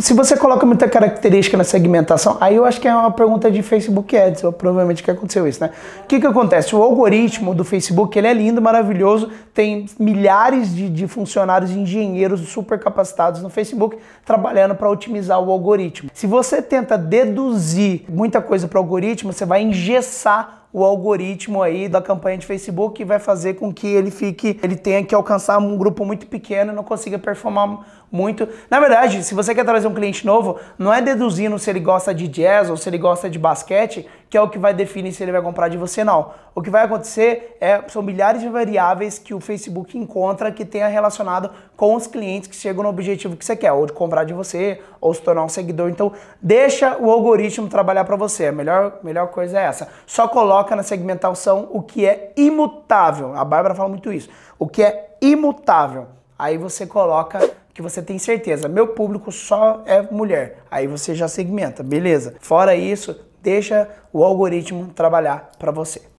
se você coloca muita característica na segmentação, aí eu acho que é uma pergunta de Facebook Ads, provavelmente que aconteceu isso, né? O que, que acontece? O algoritmo do Facebook, ele é lindo, maravilhoso, tem milhares de, de funcionários, engenheiros super capacitados no Facebook, trabalhando para otimizar o algoritmo. Se você tenta deduzir muita coisa para o algoritmo, você vai engessar o algoritmo aí da campanha de Facebook que vai fazer com que ele fique, ele tenha que alcançar um grupo muito pequeno e não consiga performar muito. Na verdade, se você quer trazer um cliente novo, não é deduzindo se ele gosta de jazz ou se ele gosta de basquete que é o que vai definir se ele vai comprar de você não. O que vai acontecer é, são milhares de variáveis que o Facebook encontra que tenha relacionado com os clientes que chegam no objetivo que você quer, ou de comprar de você, ou se tornar um seguidor. Então, deixa o algoritmo trabalhar para você. A melhor, melhor coisa é essa. Só coloca na segmentação o que é imutável. A Bárbara fala muito isso. O que é imutável. Aí você coloca que você tem certeza. Meu público só é mulher. Aí você já segmenta, beleza. Fora isso, Deixa o algoritmo trabalhar para você.